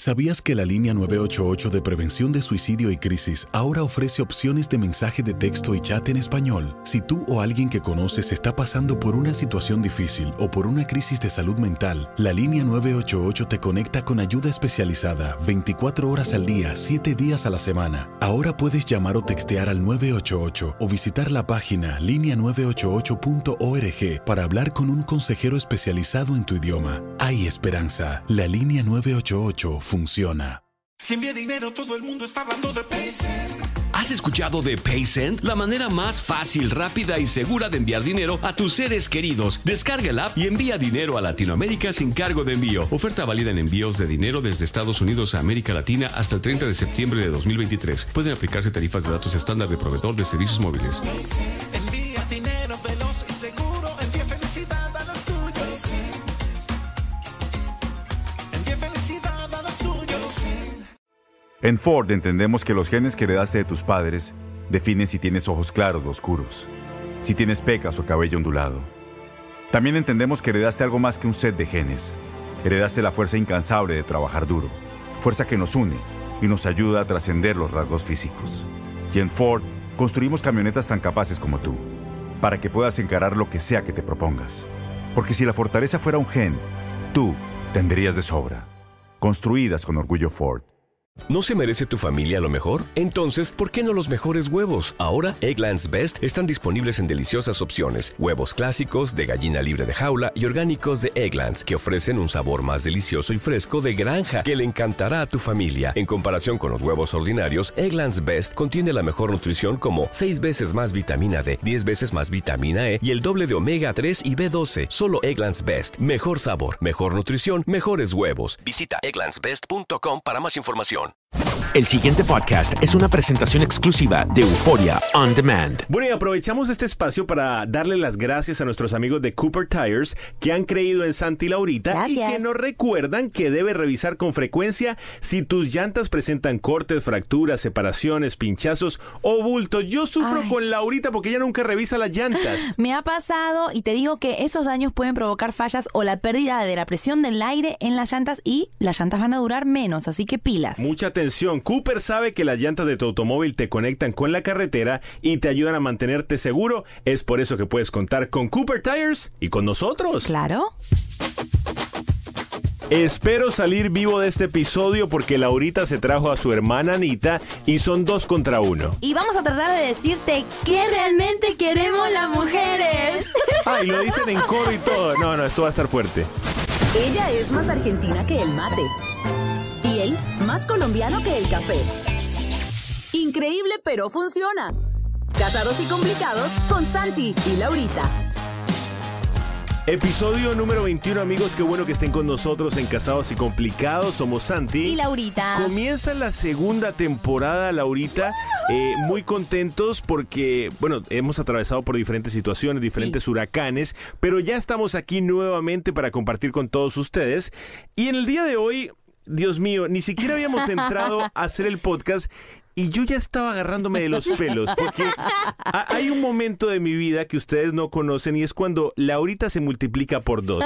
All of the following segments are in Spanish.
¿Sabías que la línea 988 de prevención de suicidio y crisis ahora ofrece opciones de mensaje de texto y chat en español? Si tú o alguien que conoces está pasando por una situación difícil o por una crisis de salud mental, la línea 988 te conecta con ayuda especializada 24 horas al día, 7 días a la semana. Ahora puedes llamar o textear al 988 o visitar la página línea988.org para hablar con un consejero especializado en tu idioma. Hay esperanza. La línea 988 funciona. Si envía dinero, todo el mundo está hablando de PaySend. ¿Has escuchado de PaySend? La manera más fácil, rápida y segura de enviar dinero a tus seres queridos. Descarga el app y envía dinero a Latinoamérica sin cargo de envío. Oferta válida en envíos de dinero desde Estados Unidos a América Latina hasta el 30 de septiembre de 2023. Pueden aplicarse tarifas de datos estándar de proveedor de servicios móviles. Envía dinero, En Ford entendemos que los genes que heredaste de tus padres definen si tienes ojos claros o oscuros, si tienes pecas o cabello ondulado. También entendemos que heredaste algo más que un set de genes. Heredaste la fuerza incansable de trabajar duro, fuerza que nos une y nos ayuda a trascender los rasgos físicos. Y en Ford construimos camionetas tan capaces como tú, para que puedas encarar lo que sea que te propongas. Porque si la fortaleza fuera un gen, tú tendrías de sobra. Construidas con orgullo Ford. ¿No se merece tu familia lo mejor? Entonces, ¿por qué no los mejores huevos? Ahora, Egglands Best están disponibles en deliciosas opciones. Huevos clásicos, de gallina libre de jaula y orgánicos de Egglands, que ofrecen un sabor más delicioso y fresco de granja que le encantará a tu familia. En comparación con los huevos ordinarios, Egglands Best contiene la mejor nutrición como 6 veces más vitamina D, 10 veces más vitamina E y el doble de omega 3 y B12. Solo Egglands Best. Mejor sabor, mejor nutrición, mejores huevos. Visita egglandsbest.com para más información. on. El siguiente podcast es una presentación exclusiva de Euforia On Demand. Bueno, y aprovechamos este espacio para darle las gracias a nuestros amigos de Cooper Tires que han creído en Santi Laurita y que nos recuerdan que debe revisar con frecuencia si tus llantas presentan cortes, fracturas, separaciones, pinchazos o bultos. Yo sufro con Laurita porque ella nunca revisa las llantas. Me ha pasado y te digo que esos daños pueden provocar fallas o la pérdida de la presión del aire en las llantas y las llantas van a durar menos, así que pilas. Mucha atención Cooper sabe que las llantas de tu automóvil te conectan con la carretera y te ayudan a mantenerte seguro. Es por eso que puedes contar con Cooper Tires y con nosotros. Claro. Espero salir vivo de este episodio porque Laurita se trajo a su hermana Anita y son dos contra uno. Y vamos a tratar de decirte que realmente queremos las mujeres. Ay, lo dicen en coro y todo. No, no, esto va a estar fuerte. Ella es más argentina que el mate. Y él, más colombiano que el café. Increíble, pero funciona. Casados y complicados con Santi y Laurita. Episodio número 21, amigos. Qué bueno que estén con nosotros en Casados y Complicados. Somos Santi. Y Laurita. Comienza la segunda temporada, Laurita. Eh, muy contentos porque, bueno, hemos atravesado por diferentes situaciones, diferentes huracanes, pero ya estamos aquí nuevamente para compartir con todos ustedes. Y en el día de hoy Dios mío, ni siquiera habíamos entrado a hacer el podcast y yo ya estaba agarrándome de los pelos, porque hay un momento de mi vida que ustedes no conocen y es cuando Laurita se multiplica por dos.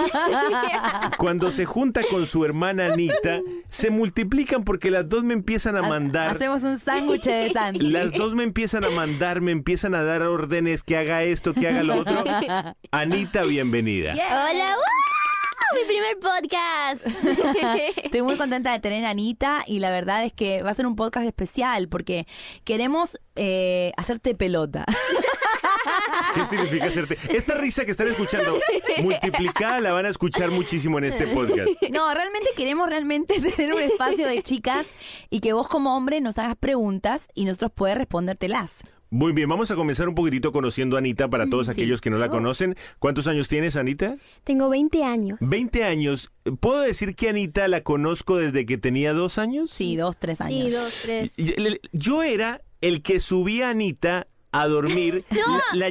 Cuando se junta con su hermana Anita, se multiplican porque las dos me empiezan a mandar. Hacemos un sándwich de sándwich. Las dos me empiezan a mandar, me empiezan a dar órdenes que haga esto, que haga lo otro. Anita, bienvenida. Hola, mi primer podcast! Estoy muy contenta de tener a Anita y la verdad es que va a ser un podcast especial porque queremos eh, hacerte pelota. ¿Qué significa hacerte? Esta risa que están escuchando, multiplicada, la van a escuchar muchísimo en este podcast. No, realmente queremos realmente tener un espacio de chicas y que vos como hombre nos hagas preguntas y nosotros puedes respondértelas. Muy bien, vamos a comenzar un poquitito conociendo a Anita para mm, todos aquellos que no la oh. conocen. ¿Cuántos años tienes, Anita? Tengo 20 años. 20 años. ¿Puedo decir que Anita la conozco desde que tenía dos años? Sí, dos, tres años. Sí, dos, tres. Yo era el que subía a Anita a dormir. la,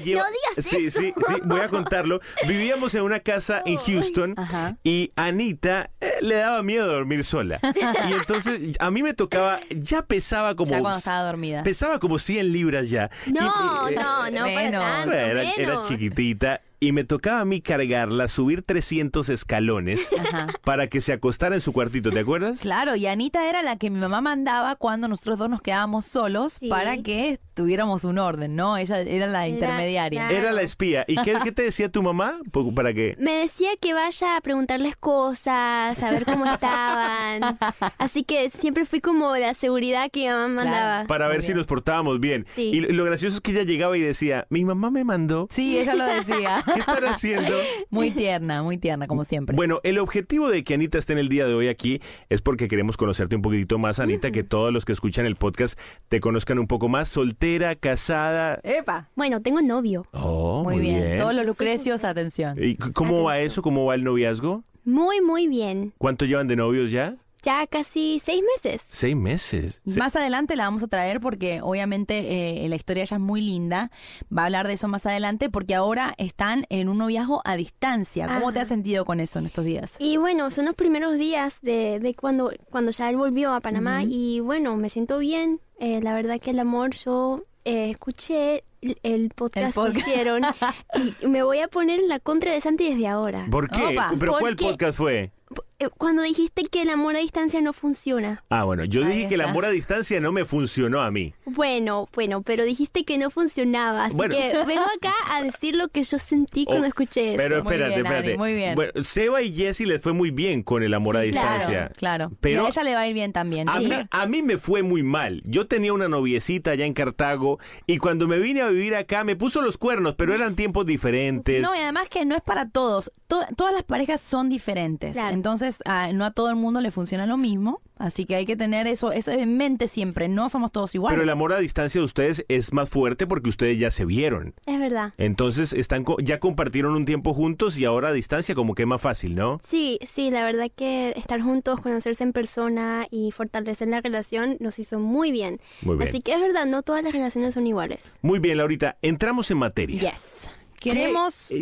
sí, sí, sí, voy a contarlo. Vivíamos en una casa en Houston y Anita eh, le daba miedo dormir sola. Y entonces a mí me tocaba, ya pesaba como... Ya estaba dormida. Pesaba como 100 libras ya. Eh, no, no, no, era chiquitita y me tocaba a mí cargarla, subir 300 escalones para que se acostara en su cuartito, ¿te acuerdas? Claro, y Anita era la que mi mamá mandaba cuando nosotros dos nos quedábamos solos para que tuviéramos un orden, ¿no? Ella era la intermediaria. Era la espía. ¿Y qué, qué, te decía tu mamá? Pues, ¿Para qué? Me decía que vaya a preguntarles cosas, a ver cómo estaban. Así que siempre fui como la seguridad que mi mamá mandaba. Para ver si nos portábamos bien. Y lo gracioso es que ella llegaba y decía, mi mamá me mandó. Sí, ella lo decía. ¿Qué están haciendo? Muy tierna, muy tierna, como siempre. Bueno, el objetivo de que Anita esté en el día de hoy aquí es porque queremos conocerte un poquitito más, Anita, que todos los que escuchan el podcast te conozcan un poco más. Soltera, casada. Epa. Bueno, tengo novio. Oh, muy, bien. Todos los lucrecios, atención. ¿Y cómo va eso? ¿Cómo va el noviazgo? Muy, muy bien. ¿Cuánto llevan de novios ya? ya casi seis meses. Seis meses. más adelante la vamos a traer porque obviamente eh, la historia ya es muy linda. Va a hablar de eso más adelante porque ahora están en un noviazgo a distancia. ¿Cómo te has sentido con eso en estos días? Y bueno, son los primeros días de, cuando, cuando ya él volvió a Panamá y bueno, me siento bien. Eh, la verdad que el amor, yo eh, escuché el podcast, que hicieron y me voy a poner en la contra de Santi desde ahora. ¿Por qué? ¿Pero cuál podcast fue? Eh, cuando dijiste que el amor a distancia no funciona. Ah, bueno, yo dije que el amor a distancia no me funcionó a mí. Bueno, bueno, pero dijiste que no funcionaba, así que vengo acá a decir lo que yo sentí cuando oh, escuché eso. Pero espérate, espérate. muy bien. Bueno, Seba y Jessy les fue muy bien con el amor a distancia. Claro, claro. Pero a ella le va a ir bien también. A, mí, me fue muy mal. Yo tenía una noviecita allá en Cartago y cuando me vine a vivir acá me puso los cuernos, pero eran tiempos diferentes. No, y además que no es para todos. todas las parejas son diferentes. Entonces Ah, no a todo el mundo le funciona lo mismo. Así que hay que tener eso, eso en mente siempre. No somos todos iguales. Pero el amor a distancia de ustedes es más fuerte porque ustedes ya se vieron. Es verdad. Entonces están ya compartieron un tiempo juntos y ahora a distancia como que es más fácil, ¿no? Sí, sí, la verdad que estar juntos, conocerse en persona y fortalecer la relación nos hizo muy bien. Muy bien. Así que es verdad, no todas las relaciones son iguales. Muy bien, Laurita, entramos en materia. Yes. Queremos.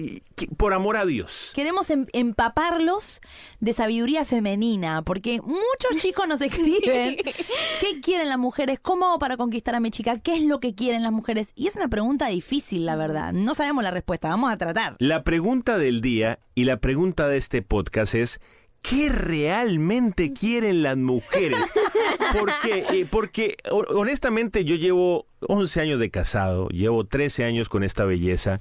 por amor a Dios. Queremos em, empaparlos de sabiduría femenina, porque muchos chicos nos escriben: ¿Qué quieren las mujeres? ¿Cómo hago para conquistar a mi chica? ¿Qué es lo que quieren las mujeres? Y es una pregunta difícil, la verdad. No sabemos la respuesta. Vamos a tratar. La pregunta del día y la pregunta de este podcast es: qué realmente quieren las mujeres. Porque, eh, porque honestamente yo llevo 11 años de casado, llevo 13 años con esta belleza,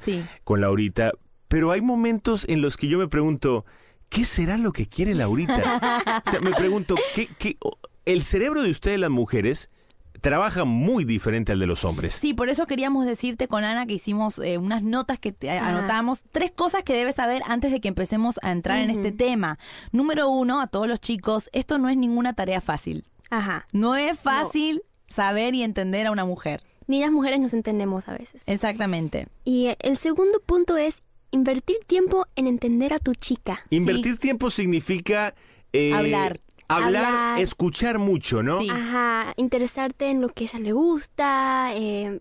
con Laurita, pero hay momentos en los que yo me pregunto, ¿qué será lo que quiere Laurita? o sea, me pregunto, qué, el cerebro de ustedes las mujeres trabaja muy diferente al de los hombres. Sí, por eso queríamos decirte con Ana que hicimos eh, unas notas que te anotamos, tres cosas que debes saber antes de que empecemos a entrar en este tema. Número uno, a todos los chicos, esto no es ninguna tarea fácil. Ajá. No es fácil saber y entender a una mujer. Ni las mujeres nos entendemos a veces. Exactamente. Y eh, el segundo punto es invertir tiempo en entender a tu chica. Invertir tiempo significa... Eh, Hablar Hablar, escuchar mucho, ¿no? Sí. Ajá, interesarte en lo que ella le gusta, em,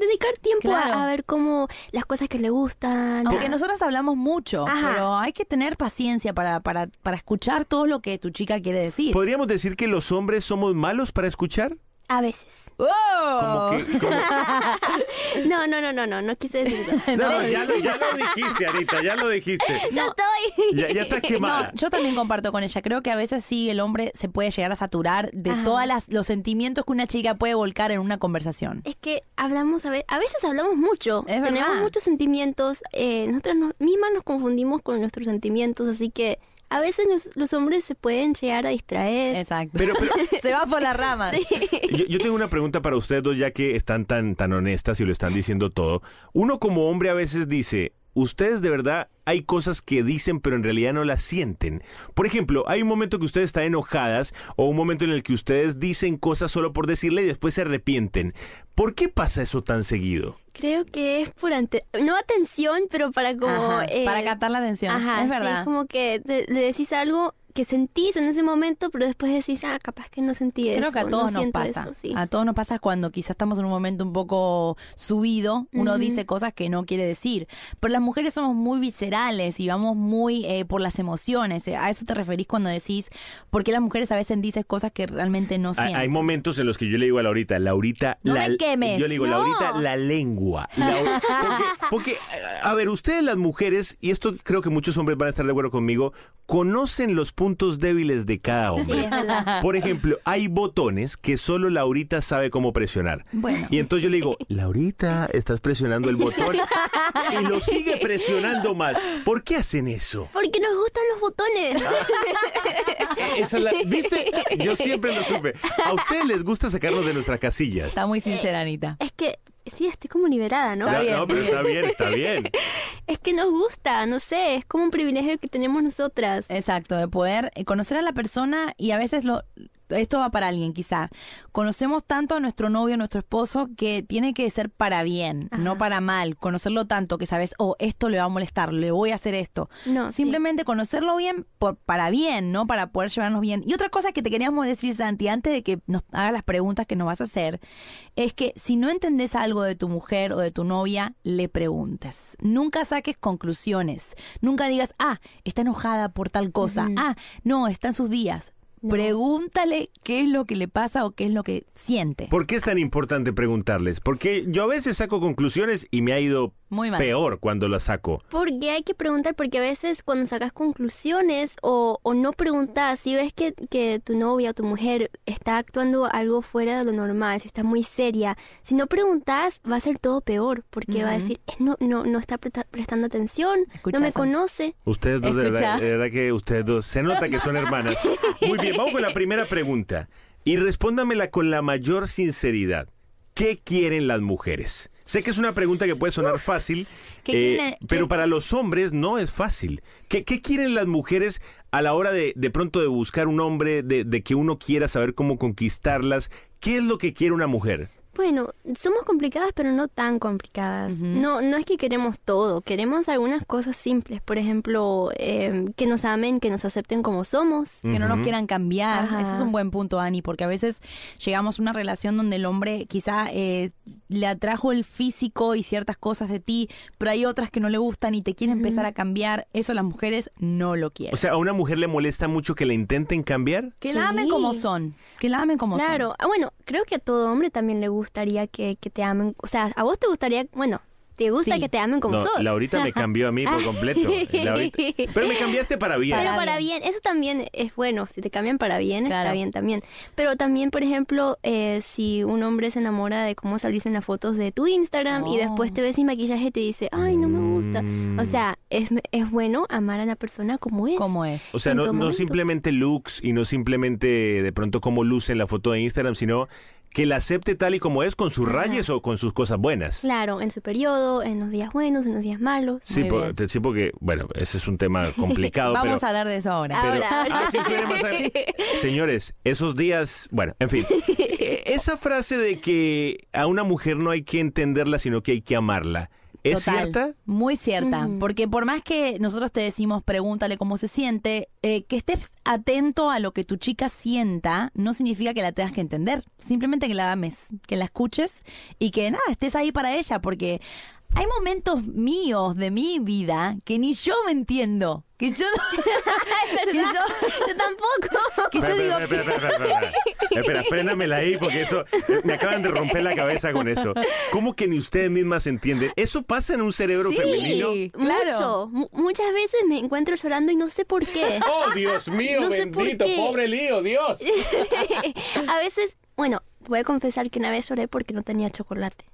dedicar tiempo a, ver cómo las cosas que le gustan. Aunque nosotros hablamos mucho, pero hay que tener paciencia para, para, para escuchar todo lo que tu chica quiere decir. ¿Podríamos decir que los hombres somos malos para escuchar? A veces. Oh. no, no, no, no, no, no quise decir No, ya, lo, dijiste, Arita, ya lo dijiste. Ya estoy. Ya, estás quemada. yo también comparto con ella. Creo que a veces sí el hombre se puede llegar a saturar de todos los sentimientos que una chica puede volcar en una conversación. Es que hablamos, a, veces, a veces hablamos mucho. Tenemos muchos sentimientos. Eh, nosotras mismas nos confundimos con nuestros sentimientos, así que a veces los, hombres se pueden llegar a distraer. Exacto. Pero, se va por la rama. Yo, tengo una pregunta para ustedes dos, ya que están tan, tan honestas y lo están diciendo todo. Uno como hombre a veces dice, ustedes de verdad hay cosas que dicen pero en realidad no las sienten. Por ejemplo, hay un momento que ustedes están enojadas o un momento en el que ustedes dicen cosas solo por decirle y después se arrepienten. ¿Por qué pasa eso tan seguido? Creo que es por ante no atención, pero para como para eh, captar la atención. es verdad. como que le decís algo que sentís en ese momento, pero después decís, ah, capaz que no sentí eso. Creo que a todos nos pasa. A todos nos pasa cuando quizás estamos en un momento un poco subido, uno dice cosas que no quiere decir. Pero las mujeres somos muy viscerales y vamos muy eh, por las emociones. Eh, a eso te referís cuando decís, ¿por qué las mujeres a veces dicen cosas que realmente no sienten? Hay momentos en los que yo le digo a Laurita, Laurita, no la, me quemes. Yo le digo, Laurita, la lengua. porque, porque, a ver, ustedes las mujeres, y esto creo que muchos hombres van a estar de acuerdo conmigo, conocen los puntos débiles de cada hombre. Por ejemplo, hay botones que solo Laurita sabe cómo presionar. Bueno. Y entonces yo le digo, Laurita, estás presionando el botón y lo sigue presionando más. ¿Por qué hacen eso? Porque nos gustan los botones. Ah, esa la, ¿Viste? Yo siempre lo supe. A ustedes les gusta sacarnos de nuestras casillas. Está muy sincera, eh, Anita. Es que sí, estoy como liberada, ¿no? Está bien. está bien, está bien. es que nos gusta, no sé, es como un privilegio que tenemos nosotras. Exacto, de poder conocer a la persona y a veces lo, esto va para alguien quizá. Conocemos tanto a nuestro novio, a nuestro esposo, que tiene que ser para bien, no para mal. Conocerlo tanto que sabes, oh, esto le va a molestar, le voy a hacer esto. No, Simplemente conocerlo bien por, para bien, ¿no? Para poder llevarnos bien. Y otra cosa que te queríamos decir, Santi, antes de que nos hagas las preguntas que nos vas a hacer, es que si no entendés algo de tu mujer o de tu novia, le preguntes. Nunca saques conclusiones. Nunca digas, ah, está enojada por tal cosa. Ah, no, está en sus días Pregúntale qué es lo que le pasa o qué es lo que siente. ¿Por qué es tan importante preguntarles? Porque yo a veces saco conclusiones y me ha ido Peor cuando la saco. Porque hay que preguntar, porque a veces cuando sacas conclusiones o, no preguntas, si ves que, tu novia o tu mujer está actuando algo fuera de lo normal, si está muy seria, si no preguntas va a ser todo peor, porque va a decir, no, no, no está prestando atención, no me conoce. Ustedes dos, de verdad, verdad que ustedes dos, se nota que son hermanas. Muy bien, vamos con la primera pregunta. Y respóndamela con la mayor sinceridad. ¿Qué quieren las mujeres? Sé que es una pregunta que puede sonar fácil, eh, pero para los hombres no es fácil. ¿Qué, quieren las mujeres a la hora de, pronto de buscar un hombre, de, que uno quiera saber cómo conquistarlas? ¿Qué es lo que quiere una mujer? Bueno, somos complicadas, pero no tan complicadas. No, no es que queremos todo, queremos algunas cosas simples. Por ejemplo, em, que nos amen, que nos acepten como somos. Que no nos quieran cambiar. Eso es un buen punto, Ani, porque a veces llegamos a una relación donde el hombre quizá eh, le atrajo el físico y ciertas cosas de ti, pero hay otras que no le gustan y te quieren empezar a cambiar, eso las mujeres no lo quieren. O sea, a una mujer le molesta mucho que la intenten cambiar. Que la amen como son, que la amen como son. Claro, ah, bueno, creo que a todo hombre también le gustaría que, que te amen, o sea, a vos te gustaría, bueno, ¿Te gusta que te amen como no, sos? Laurita me cambió a mí por completo. Pero me cambiaste para bien. Pero para bien, eso también es bueno. Si te cambian para bien, está bien también. Pero también, por ejemplo, eh, si un hombre se enamora de cómo salirse en las fotos de tu Instagram y después oh. te ves sin maquillaje y te dice, ay, no me gusta. Mm. O sea, es, es, bueno amar a la persona como es. Como es. O sea, no, no simplemente looks y no simplemente de pronto cómo luce en la foto de Instagram, sino que la acepte tal y como es, con sus rayes o con sus cosas buenas. Claro, en su periodo, en los días buenos, en los días malos. Sí, porque, bueno, ese es un tema complicado. Vamos a hablar de eso ahora. Ah, Señores, esos días, bueno, en fin. E, esa frase de que a una mujer no hay que entenderla, sino que hay que amarla ¿Es cierta? Muy cierta, porque por más que nosotros te decimos pregúntale cómo se siente, eh, que estés atento a lo que tu chica sienta no significa que la tengas que entender, simplemente que la ames, que la escuches y que nada, estés ahí para ella, porque hay momentos míos de mi vida que ni yo me entiendo. Que yo no. yo, tampoco. Que yo digo. Espera, espera, espera, espera, ahí porque eso. Eh, me acaban de romper la cabeza con eso. ¿Cómo que ni ustedes mismas entienden? ¿Eso pasa en un cerebro sí, femenino? Claro. Mucho. muchas veces me encuentro llorando y no sé por qué. ¡Oh, Dios mío, bendito! ¡Pobre lío, Dios! A veces, bueno, Voy a confesar que una vez lloré porque no tenía chocolate.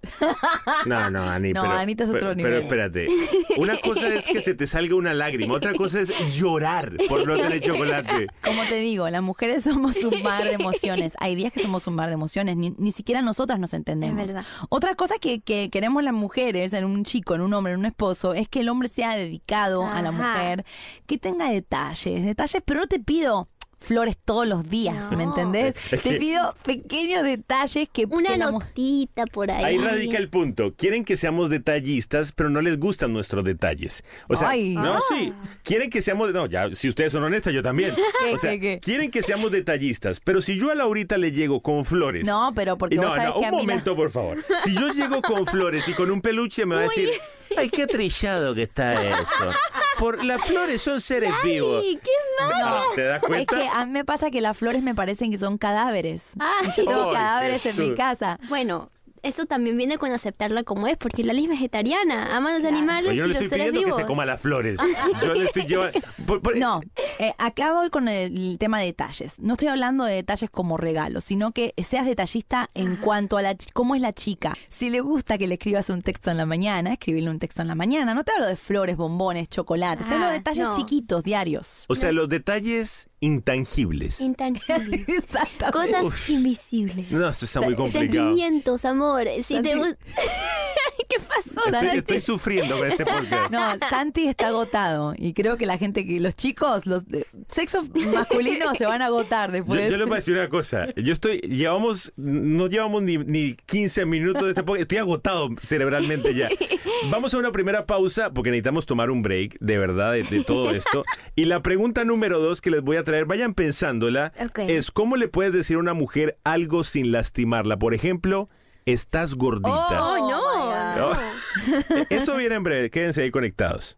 No, no, Ani, no, pero, Anita es otro Pero espérate, una cosa es que se te salga una lágrima, otra cosa es llorar por no tener chocolate. Como te digo, las mujeres somos un mar de emociones. Hay días que somos un mar de emociones, ni, siquiera nosotras nos entendemos. Otra cosa que, queremos las mujeres en un chico, en un hombre, en un esposo, es que el hombre sea dedicado a la mujer, que tenga detalles, detalles, pero te pido flores todos los días, ¿me entendés? Te pido pequeños detalles que... Una notita por ahí. Ahí radica el punto. Quieren que seamos detallistas, pero no les gustan nuestros detalles. O sea, no, sí. Quieren que seamos... No, ya, si ustedes son honestas, yo también. o sea, quieren que seamos detallistas, pero si yo a Laurita le llego con flores... No, pero porque... No, vos sabes que un momento, por favor. Si yo llego con flores y con un peluche, me va a decir... Ay, qué trillado que está eso. Por las flores son seres Ay, vivos. ¿qué no. ¿Te das cuenta? Es que a mí me pasa que las flores me parecen que son cadáveres. Ah. yo tengo cadáveres en mi casa. Bueno, eso también viene con aceptarla como es, porque la ley es vegetariana, ama los de animales. yo le estoy pidiendo que se coma las flores. Yo le estoy No, eh, acá voy con el, tema de detalles. No estoy hablando de detalles como regalo sino que seas detallista en cuanto a la, cómo es la chica. Si le gusta que le escribas un texto en la mañana, escribirle un texto en la mañana. No te hablo de flores, bombones, chocolate. te hablo de ah, detalles chiquitos, diarios. O sea, los detalles intangibles. Intangibles. Cosas invisibles. No, esto está muy complicado. Sentimientos, amor. ¿Qué pasó? Estoy, sufriendo con este podcast. No, Santi está agotado. Y creo que la gente, que los chicos, los eh, sexos masculinos se van a agotar después. Yo, yo voy a decir una cosa. Yo estoy, llevamos, no llevamos ni, ni 15 minutos de este podcast. Estoy agotado cerebralmente ya. Vamos a una primera pausa porque necesitamos tomar un break de verdad de, de todo esto. Y la pregunta número dos que les voy a vayan pensándola, es cómo le puedes decir a una mujer algo sin lastimarla. Por ejemplo, estás gordita. Oh, oh Eso viene en breve, quédense ahí conectados.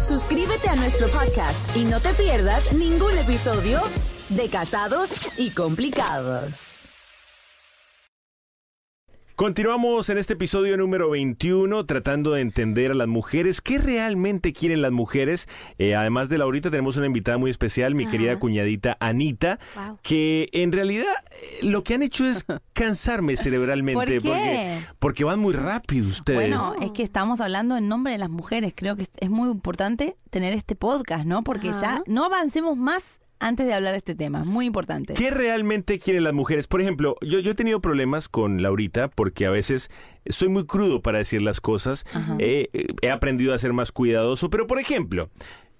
Suscríbete a nuestro podcast y no te pierdas ningún episodio de Casados y Complicados. Continuamos en este episodio número 21 tratando de entender a las mujeres, qué realmente quieren las mujeres. Eh, además de Laurita tenemos una invitada muy especial, mi querida cuñadita Anita, que en realidad eh, lo que han hecho es cansarme cerebralmente Porque, van muy rápido ustedes. Bueno, es que estamos hablando en nombre de las mujeres, creo que es muy importante tener este podcast, ¿no? Porque ya no avancemos más antes de hablar de este tema. Muy importante. ¿Qué realmente quieren las mujeres? Por ejemplo, yo, he tenido problemas con Laurita porque a veces soy muy crudo para decir las cosas. Eh, eh, he aprendido a ser más cuidadoso. Pero, por ejemplo,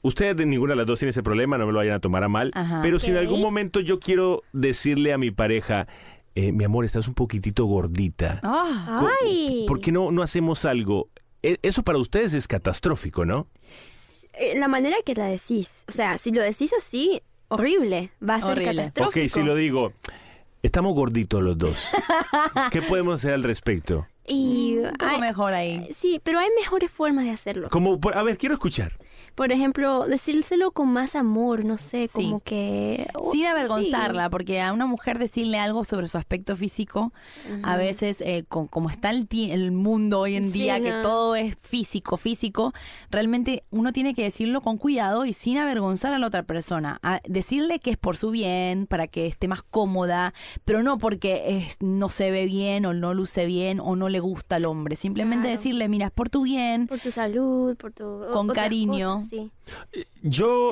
Ustedes de ninguna de las dos tienen ese problema, no me lo vayan a tomar a mal. pero si en algún momento yo quiero decirle a mi pareja, eh, mi amor, estás un poquitito gordita. Ah. ay. ¿Por qué no, no hacemos algo? E, eso para ustedes es catastrófico, ¿no? La manera que la decís. O sea, si lo decís así, horrible, va a ser catastrófico. Ok, si lo digo, estamos gorditos los dos. ¿Qué podemos hacer al respecto? Y mm, un mejor ahí. Sí, pero hay mejores formas de hacerlo. Como, a ver, quiero escuchar. Por ejemplo, decírselo con más amor, no sé, como que... Sin avergonzarla, porque a una mujer decirle algo sobre su aspecto físico, a veces, eh, como está el, mundo hoy en día, que todo es físico, físico, realmente uno tiene que decirlo con cuidado y sin avergonzar a la otra persona. decirle que es por su bien, para que esté más cómoda, pero no porque es, no se ve bien o no luce bien o no le le gusta al hombre, simplemente decirle, miras por tu bien. Por tu salud, por tu... con cariño. Yo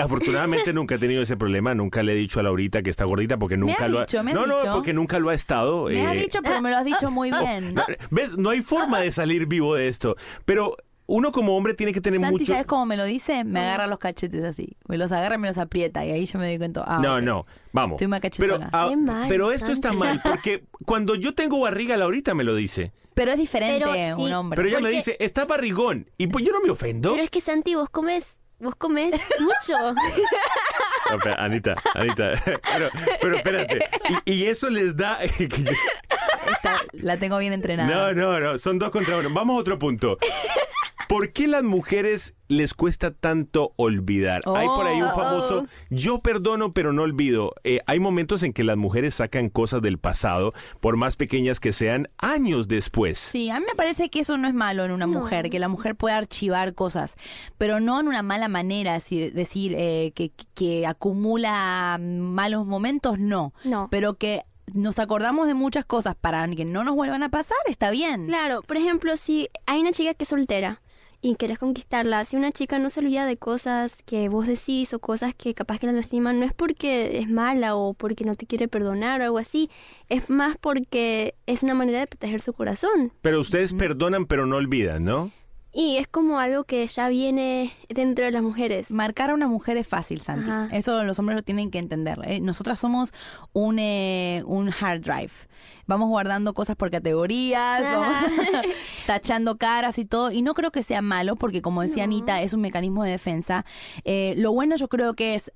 afortunadamente nunca he tenido ese problema, nunca le he dicho a Laurita que está gordita porque nunca lo ha No, no, porque nunca lo ha estado. Me eh, dicho, pero me lo has dicho muy ah, bien. Ah, ¿Ves? No hay forma de salir vivo de esto, pero uno como hombre tiene que tener Santi, ¿sabes cómo me lo dice? Me agarra los cachetes así. Me los agarra y me los aprieta. Y ahí yo me doy cuenta. Ah, no, no. Vamos. Estoy pero, ah, pero esto está mal, porque cuando yo tengo barriga, Laurita me lo dice. Pero es diferente un hombre. Pero ella me dice, está barrigón. Y pues yo no me ofendo. Pero es que Santi, vos comes, vos comes mucho. Anita, Anita. Pero, espérate. Y, eso les da. la tengo bien entrenada. No, no, no. Son dos contra uno. Vamos a otro punto. ¿Por qué las mujeres les cuesta tanto olvidar? hay por ahí un oh, famoso, oh, oh. yo perdono pero no olvido. Eh, hay momentos en que las mujeres sacan cosas del pasado, por más pequeñas que sean, años después. Sí, a mí me parece que eso no es malo en una mujer, que la mujer pueda archivar cosas, pero no en una mala manera, así decir eh, que, que, acumula malos momentos, no. No. Pero que nos acordamos de muchas cosas para que no nos vuelvan a pasar, está bien. Claro, por ejemplo, si hay una chica que es soltera, y querés conquistarla. Si una chica no se olvida de cosas que vos decís o cosas que capaz que la lastiman, no es porque es mala o porque no te quiere perdonar o algo así, es más porque es una manera de proteger su corazón. Pero ustedes perdonan pero no olvidan, ¿no? Y es como algo que ya viene dentro de las mujeres. Marcar a una mujer es fácil, Santi. Eso los hombres lo tienen que entender. ¿eh? Nosotras somos un, eh, un hard drive. Vamos guardando cosas por categorías, vamos tachando caras y todo. Y no creo que sea malo, porque como decía Anita, es un mecanismo de defensa. Eh, lo bueno yo creo que es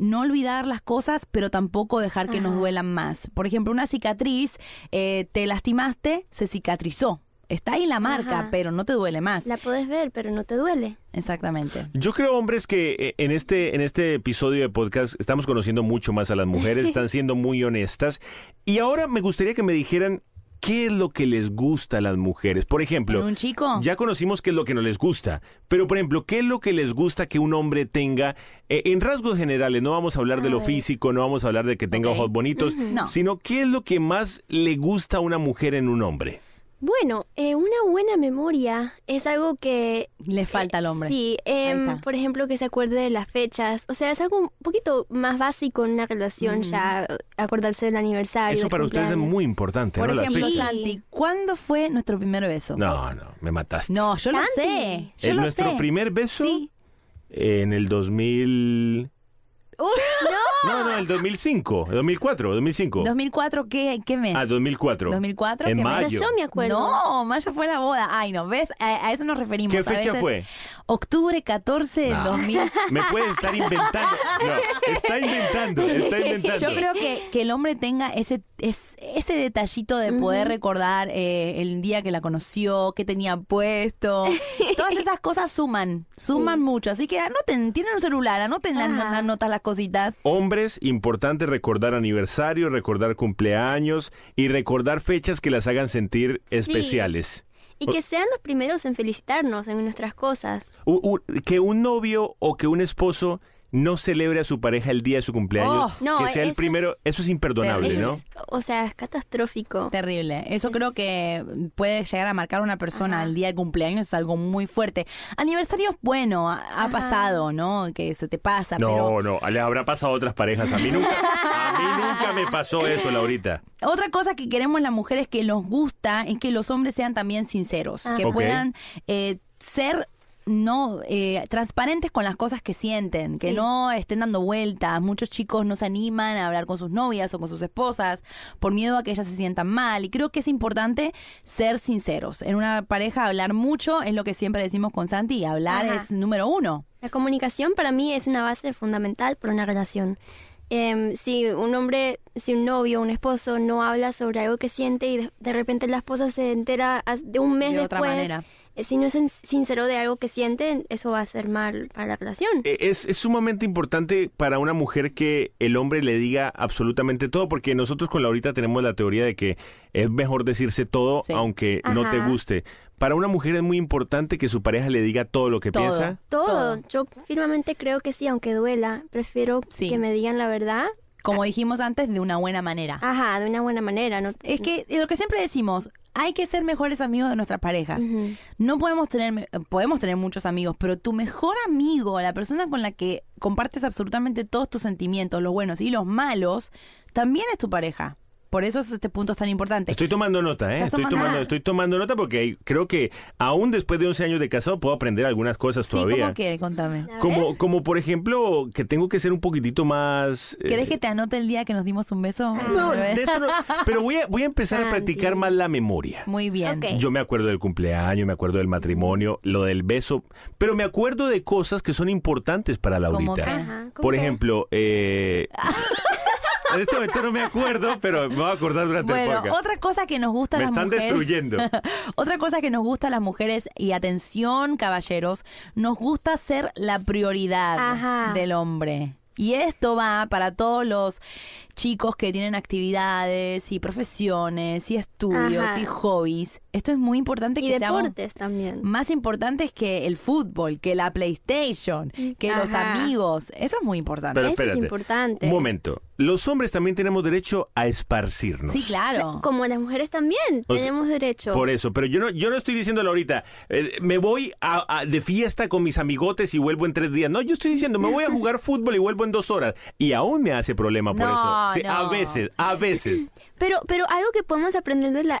no olvidar las cosas, pero tampoco dejar que nos duelan más. Por ejemplo, una cicatriz, te lastimaste, se cicatrizó Está ahí la marca, pero no te duele más. La puedes ver, pero no te duele. Exactamente. Yo creo, hombres, que eh, en este, en este episodio de podcast estamos conociendo mucho más a las mujeres, están siendo muy honestas. Y ahora me gustaría que me dijeran ¿Qué es lo que les gusta a las mujeres? Por ejemplo, un chico? ya conocimos qué es lo que no les gusta, pero por ejemplo, ¿qué es lo que les gusta que un hombre tenga eh, en rasgos generales? No vamos a hablar de lo físico, no vamos a hablar de que tenga ojos bonitos, sino qué es lo que más le gusta a una mujer en un hombre. Bueno, eh, una buena memoria es algo que... Le eh, falta al hombre. sí, em, por ejemplo, que se acuerde de las fechas. O sea, es algo un poquito más básico en una relación ya, acordarse del aniversario. Eso para ustedes es muy importante. Por ejemplo, Santi, ¿cuándo fue nuestro primer beso? No, no, me mataste. No, yo no sé. nuestro primer beso? En el 2000... mil... No. No, no, el 2005, el 2004, 2005. ¿2004 qué, mes? Ah, 2004. ¿2004? En Yo me acuerdo. No, mayo fue la boda. Ay, no, ¿ves? A, eso nos referimos. ¿Qué fecha fue? Octubre 14 de 2000. Me puede estar inventando. No, está inventando, está inventando. Yo creo que, el hombre tenga ese, ese detallito de poder recordar eh, el día que la conoció, qué tenía puesto. Todas esas cosas suman, suman mucho. Así que anoten, tienen un celular, anoten las, las, notas, las cositas. Hombre es importante recordar aniversarios, recordar cumpleaños y recordar fechas que las hagan sentir especiales. Y que sean los primeros en felicitarnos en nuestras cosas. que un novio o que un esposo no celebre a su pareja el día de su cumpleaños, No, oh. no, que sea el primero, eso es imperdonable, ¿no? o sea, es catastrófico. Terrible. Eso creo que puede llegar a marcar a una persona el día de cumpleaños, es algo muy fuerte. Aniversario es bueno, ha, pasado, ¿no? Que se te pasa. No, pero... no, le habrá pasado a otras parejas. A mí nunca, a nunca me pasó eso, Laurita. Otra cosa que queremos las mujeres que nos gusta es que los hombres sean también sinceros, que puedan eh, ser no eh, transparentes con las cosas que sienten, que no estén dando vueltas. Muchos chicos no se animan a hablar con sus novias o con sus esposas por miedo a que ellas se sientan mal. Y creo que es importante ser sinceros. En una pareja hablar mucho es lo que siempre decimos con Santi, hablar es número uno. La comunicación para mí es una base fundamental para una relación. Em, si un hombre, si un novio, un esposo no habla sobre algo que siente y de, repente la esposa se entera ah, de un mes de Otra manera eh, si no es sincero de algo que siente, eso va a ser mal para la relación. Eh, es, sumamente importante para una mujer que el hombre le diga absolutamente todo, porque nosotros con Laurita tenemos la teoría de que es mejor decirse todo aunque no te guste. Para una mujer es muy importante que su pareja le diga todo lo que piensa. Todo. Yo firmemente creo que sí, aunque duela, prefiero que me digan la verdad como dijimos antes, de una buena manera. Ajá, de una buena manera. ¿no? Es que lo que siempre decimos, hay que ser mejores amigos de nuestras parejas. No podemos tener, podemos tener muchos amigos, pero tu mejor amigo, la persona con la que compartes absolutamente todos tus sentimientos, los buenos y los malos, también es tu pareja. Por eso este punto es tan importante. Estoy tomando nota, ¿eh? Estoy tomando, nota porque creo que aún después de 11 años de casado puedo aprender algunas cosas sí, todavía. ¿Cómo qué? Contame. Como, como por ejemplo que tengo que ser un poquitito más... Eh, ¿Querés que te anote el día que nos dimos un beso? Ah. No, de eso no. Pero voy a, empezar a practicar más la memoria. Muy bien. Yo me acuerdo del cumpleaños, me acuerdo del matrimonio, lo del beso, pero me acuerdo de cosas que son importantes para Laurita. ¿Cómo Por ejemplo, eh... En este momento no me acuerdo, pero me voy a acordar durante el podcast. Otra cosa que nos gusta a las mujeres... están destruyendo. otra cosa que nos gusta a las mujeres, y atención, caballeros, nos gusta ser la prioridad del hombre. Y esto va para todos los chicos que tienen actividades y profesiones y estudios y hobbies. Esto es muy importante y que deportes también. Más importante es que el fútbol, que la PlayStation, que los amigos. Eso es muy importante. Pero es importante. Un momento. Los hombres también tenemos derecho a esparcirnos. Sí, claro. Como las mujeres también tenemos derecho. Por eso, pero yo no, yo no estoy diciéndolo ahorita. Eh, me voy de fiesta con mis amigotes y vuelvo en tres días. No, yo estoy diciendo, me voy a jugar fútbol y vuelvo en dos horas. Y aún me hace problema por no, eso. A veces, a veces. Pero, pero algo que podemos aprender de, las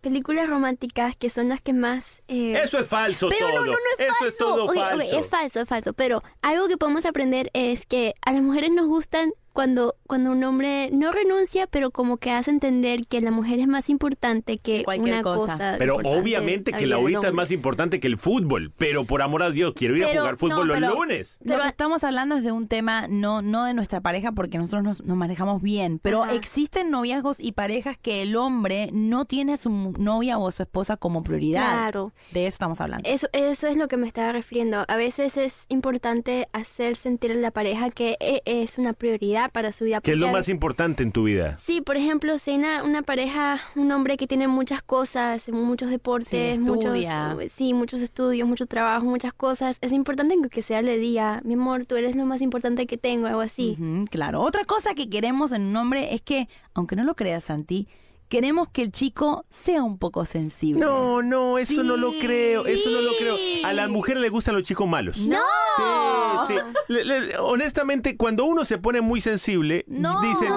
películas románticas que son las que más... Eh, Eso es falso. Pero No, no, no es Eso falso. Es, todo falso. es falso, es falso. Pero algo que podemos aprender es que a las mujeres nos gustan cuando, cuando un hombre no renuncia, pero como que hace entender que la mujer es más importante que Cualquier una cosa. pero obviamente que la ahorita es más importante que el fútbol, pero por amor a Dios, quiero ir a jugar fútbol los lunes. Pero lo que estamos hablando es de un tema no, no de nuestra pareja, porque nosotros nos, manejamos bien, pero existen noviazgos y parejas que el hombre no tiene a su novia o a su esposa como prioridad. De eso estamos hablando. Eso, eso es lo que me estaba refiriendo. A veces es importante hacer sentir a la pareja que eh, es una prioridad para su vida. ¿Qué es lo más importante en tu vida? Sí, por ejemplo, Cena, una pareja, un hombre que tiene muchas cosas, muchos deportes, muchos, sí, muchos estudios, mucho trabajo, muchas cosas. Es importante que sea le diga, mi amor, tú eres lo más importante que tengo, algo así. claro. Otra cosa que queremos en un hombre es que, aunque no lo creas, Santi, queremos que el chico sea un poco sensible. No, no, eso no lo creo, eso no lo creo. A las mujeres les gustan los chicos malos. No. Sí, sí. honestamente, cuando uno se pone muy sensible, dicen,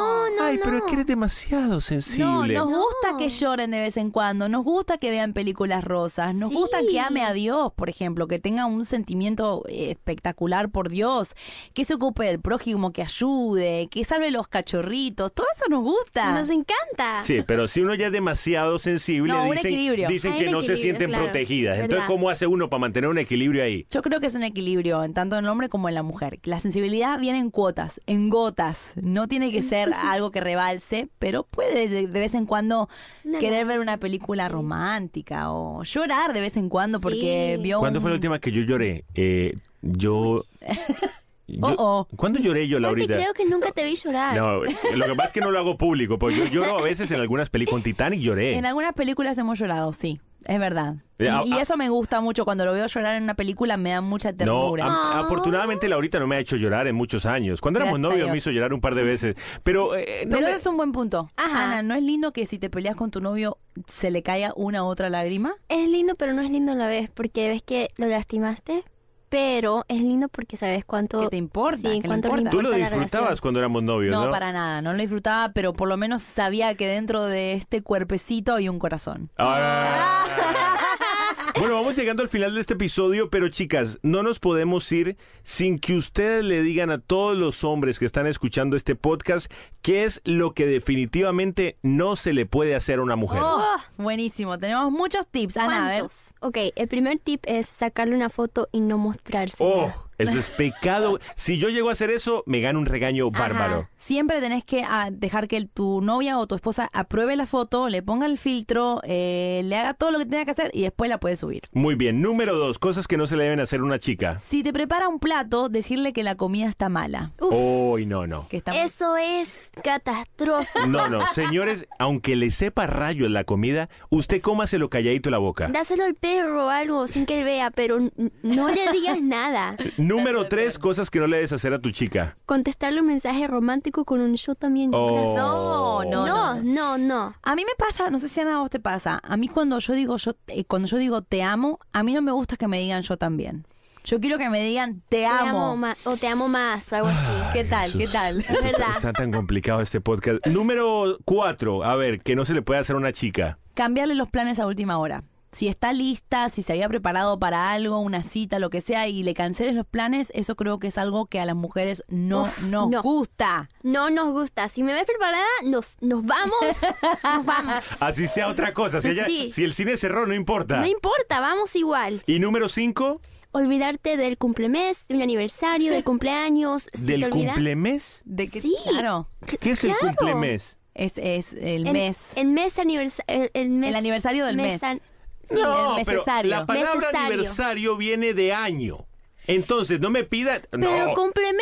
ay, pero es que eres demasiado sensible. No, nos gusta que lloren de vez en cuando, nos gusta que vean películas rosas, nos gusta que ame a Dios, por ejemplo, que tenga un sentimiento espectacular por Dios, que se ocupe del prójimo, que ayude, que salve los cachorritos, todo eso nos gusta. Nos encanta. Sí, pero si uno ya es demasiado sensible, dicen, que no se sienten protegidas. Entonces, ¿cómo hace uno para mantener un equilibrio ahí? Yo creo que es un equilibrio, tanto en el hombre como en la mujer. La sensibilidad viene en cuotas, en gotas. No tiene que ser algo que rebalse, pero puede de vez en cuando querer ver una película romántica o llorar de vez en cuando porque vio. ¿Cuándo fue la última que yo lloré? Eh, yo. Oh, oh. ¿Cuándo lloré yo, Laurita? Creo que nunca te vi llorar. No, lo que pasa es que no lo hago público, porque yo lloro a veces en algunas películas. Con Titanic lloré. En algunas películas hemos llorado, sí. Es verdad. Eh, y, ah, ah. eso me gusta mucho. Cuando lo veo llorar en una película me da mucha ternura. No, ah. afortunadamente Laurita no me ha hecho llorar en muchos años. Cuando éramos novios me hizo llorar un par de veces. Pero, eh, Pero es un buen punto. Ana, ¿no es lindo que si te peleas con tu novio se le caiga una u otra lágrima? Es lindo, pero no es lindo a la vez, porque ves que lo lastimaste, pero es lindo porque sabes cuánto te importa, cuánto Tú lo disfrutabas cuando éramos novios, no, para nada, no lo disfrutaba, pero por lo menos sabía que dentro de este cuerpecito hay un corazón. Ah. Bueno, vamos llegando al final de este episodio, pero chicas, no nos podemos ir sin que ustedes le digan a todos los hombres que están escuchando este podcast qué es lo que definitivamente no se le puede hacer a una mujer. Oh, buenísimo, tenemos muchos tips, Ana, a Ok, el primer tip es sacarle una foto y no mostrarse. Oh, eso es pecado. si yo llego a hacer eso, me gano un regaño bárbaro. Siempre tenés que ah, dejar que tu novia o tu esposa apruebe la foto, le ponga el filtro, eh, le haga todo lo que tenga que hacer y después la puedes subir. Muy bien. Número dos, cosas que no se le deben hacer a una chica. Si te prepara un plato, decirle que la comida está mala. Uy, no, no. eso es catastrófico. No, no. Señores, aunque le sepa rayos la comida, usted cómaselo calladito la boca. Dáselo al perro o algo sin que él vea, pero no le digas nada. Número tres, cosas que no le debes hacer a tu chica. Contestarle un mensaje romántico con un yo también. Oh. No, no, no, A mí me pasa, no sé si a nada vos te pasa. A mí cuando yo digo yo, eh, cuando yo digo te amo, a mí no me gusta que me digan yo también. Yo quiero que me digan te amo. o te amo más, algo así. Ah, ¿Qué tal? ¿Qué tal? Está tan complicado este podcast. Número cuatro, a ver, que no se le puede hacer a una chica. Cambiarle los planes a última hora si está lista, si se había preparado para algo, una cita, lo que sea, y le canceles los planes, eso creo que es algo que a las mujeres no nos gusta. No nos gusta. Si me ves preparada, nos, nos vamos. nos vamos. Así sea otra cosa. Si, el cine cerró, no importa. No importa, vamos igual. ¿Y número cinco? olvidarte del cumplemes, de un aniversario, de cumpleaños. ¿Del cumplemes? ¿De qué? ¿Qué es el cumplemes? Es, es el, mes. El mes aniversario. El, aniversario del mes no, la palabra aniversario viene de año. Entonces, no me pida. Pero no. cumplemes.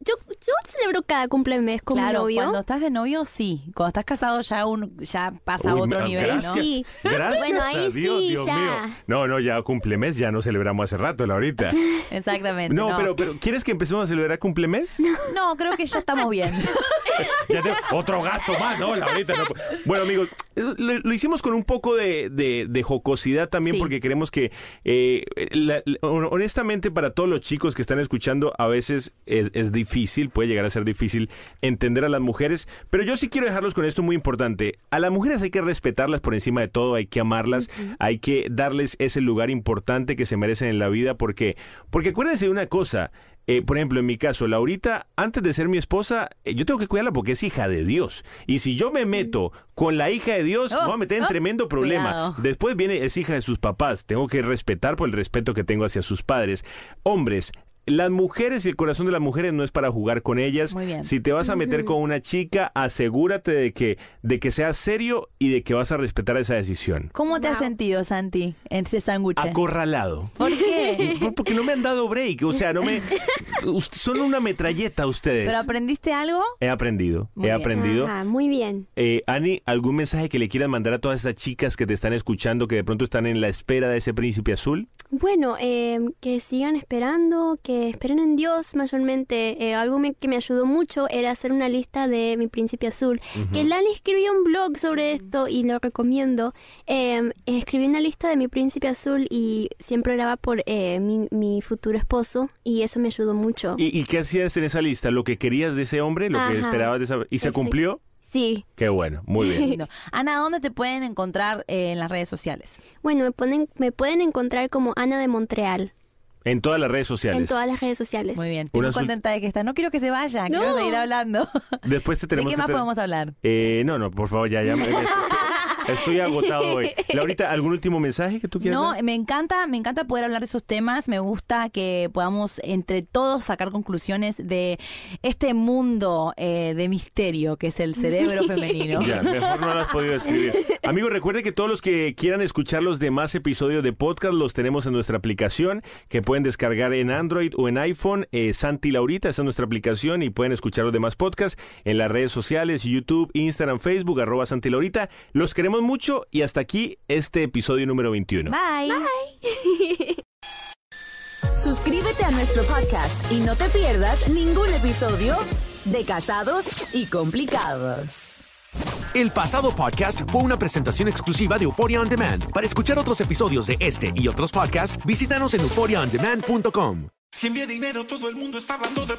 Yo, yo celebro cada cumplemes con mi novio. Cuando estás de novio, sí. Cuando estás casado, ya un, ya pasa a otro nivel, ¿no? Sí. Gracias bueno, ahí sí, ya. mío. No, no, ya mes, ya no celebramos hace rato, la ahorita. Exactamente. No, Pero, pero ¿quieres que empecemos a celebrar cumplemes? No, no creo que ya estamos bien. otro gasto más, ¿no? La Bueno, amigos, lo, hicimos con un poco de, de, jocosidad también porque queremos que, eh, honestamente, para todos los chicos que están escuchando, a veces es, difícil, puede llegar a ser difícil entender a las mujeres, pero yo sí quiero dejarlos con esto muy importante. A las mujeres hay que respetarlas por encima de todo, hay que amarlas, hay que darles ese lugar importante que se merecen en la vida, porque, porque acuérdense de una cosa, eh, por ejemplo, en mi caso, Laurita, antes de ser mi esposa, eh, yo tengo que cuidarla porque es hija de Dios. Y si yo me meto con la hija de Dios, me oh, voy a meter en oh, tremendo problema. Después viene, es hija de sus papás. Tengo que respetar por el respeto que tengo hacia sus padres. Hombres, las mujeres y el corazón de las mujeres no es para jugar con ellas. Muy bien. Si te vas a meter con una chica, asegúrate de que, de que seas serio y de que vas a respetar esa decisión. ¿Cómo te has sentido, Santi, en ese sándwich? Acorralado. ¿Por qué? Porque no me han dado break. O sea, no me. Son una metralleta ustedes. ¿Pero aprendiste algo? He aprendido. he aprendido. muy bien. Eh, Ani, ¿algún mensaje que le quieras mandar a todas esas chicas que te están escuchando, que de pronto están en la espera de ese príncipe azul? Bueno, eh, que sigan esperando, que eh, esperen en Dios mayormente. Eh, algo que me ayudó mucho era hacer una lista de Mi Príncipe Azul. Que Lani escribió un blog sobre esto y lo recomiendo. Em, escribí una lista de Mi Príncipe Azul y siempre oraba por eh, mi, futuro esposo y eso me ayudó mucho. ¿Y, qué hacías en esa lista? ¿Lo que querías de ese hombre? ¿Lo que esperabas de esa... ¿Y se cumplió? Sí. Qué bueno, muy bien. Ana, ¿dónde te pueden encontrar en las redes sociales? Bueno, me, ponen, me pueden encontrar como Ana de Montreal. En todas las redes sociales. En todas las redes sociales. Muy bien, estoy muy contenta de que está. No quiero que se vaya, quiero seguir hablando. Después te tenemos ¿De qué más podemos hablar? Eh, no, no, por favor, ya, ya. Estoy agotado hoy. Laurita, ¿algún último mensaje que tú quieras? No, me encanta, me encanta poder hablar de esos temas. Me gusta que podamos entre todos sacar conclusiones de este mundo eh, de misterio que es el cerebro femenino. Ya, mejor no lo has podido escribir. Amigos, recuerden que todos los que quieran escuchar los demás episodios de podcast los tenemos en nuestra aplicación que pueden descargar en Android o en iPhone. Eh, Santi Laurita, esa es nuestra aplicación y pueden escuchar los demás podcasts en las redes sociales, YouTube, Instagram, Facebook, arroba Santi Laurita. Los queremos mucho y hasta aquí este episodio número 21. Bye. Suscríbete a nuestro podcast y no te pierdas ningún episodio de Casados y Complicados. El pasado podcast fue una presentación exclusiva de Euphoria On Demand. Para escuchar otros episodios de este y otros podcasts, visítanos en euphoriaondemand.com. Si envía dinero, todo el mundo está hablando de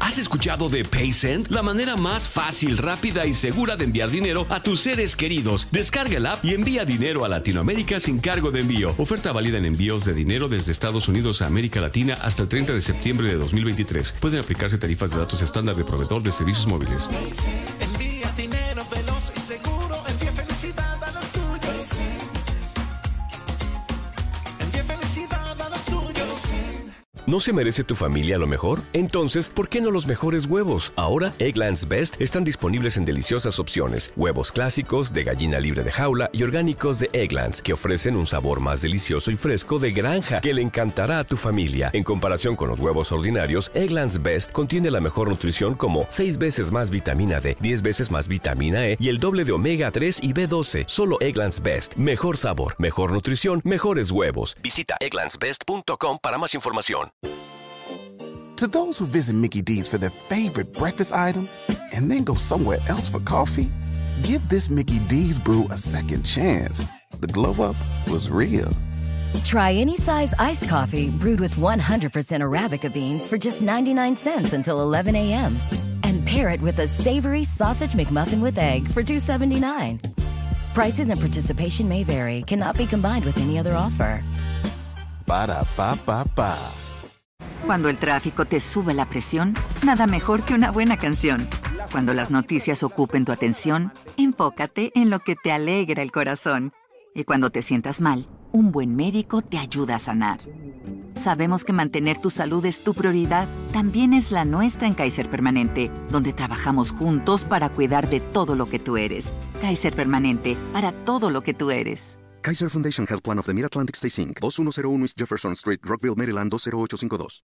¿Has escuchado de PaySend? La manera más fácil, rápida y segura de enviar dinero a tus seres queridos. Descarga el app y envía dinero a Latinoamérica sin cargo de envío. Oferta válida en envíos de dinero desde Estados Unidos a América Latina hasta el 30 de septiembre de 2023. Pueden aplicarse tarifas de datos estándar de proveedor de servicios móviles. ¿No se merece tu familia lo mejor? Entonces, ¿por qué no los mejores huevos? Ahora, Egglands Best están disponibles en deliciosas opciones. Huevos clásicos, de gallina libre de jaula y orgánicos de Egglands, que ofrecen un sabor más delicioso y fresco de granja que le encantará a tu familia. En comparación con los huevos ordinarios, Egglands Best contiene la mejor nutrición como 6 veces más vitamina D, 10 veces más vitamina E y el doble de omega 3 y B12. Solo Egglands Best. Mejor sabor, mejor nutrición, mejores huevos. Visita egglandsbest.com para más información. To those who visit Mickey D's for their favorite breakfast item and then go somewhere else for coffee, give this Mickey D's brew a second chance. The glow up was real. Try any size iced coffee brewed with 100% Arabica beans for just 99 cents until 11 a.m. And pair it with a savory sausage McMuffin with egg for 2.79. Prices and participation may vary. Cannot be combined with any other offer. Ba da ba ba ba. Cuando el tráfico te sube la presión, nada mejor que una buena canción. Cuando las noticias ocupen tu atención, enfócate en lo que te alegra el corazón. Y cuando te sientas mal, un buen médico te ayuda a sanar. Sabemos que mantener tu salud es tu prioridad, también es la nuestra en Kaiser Permanente, donde trabajamos juntos para cuidar de todo lo que tú eres. Kaiser Permanente, para todo lo que tú eres. Kaiser Foundation Health Plan of the Mid-Atlantic Stay 2101 East Jefferson Street, Rockville, Maryland 20852.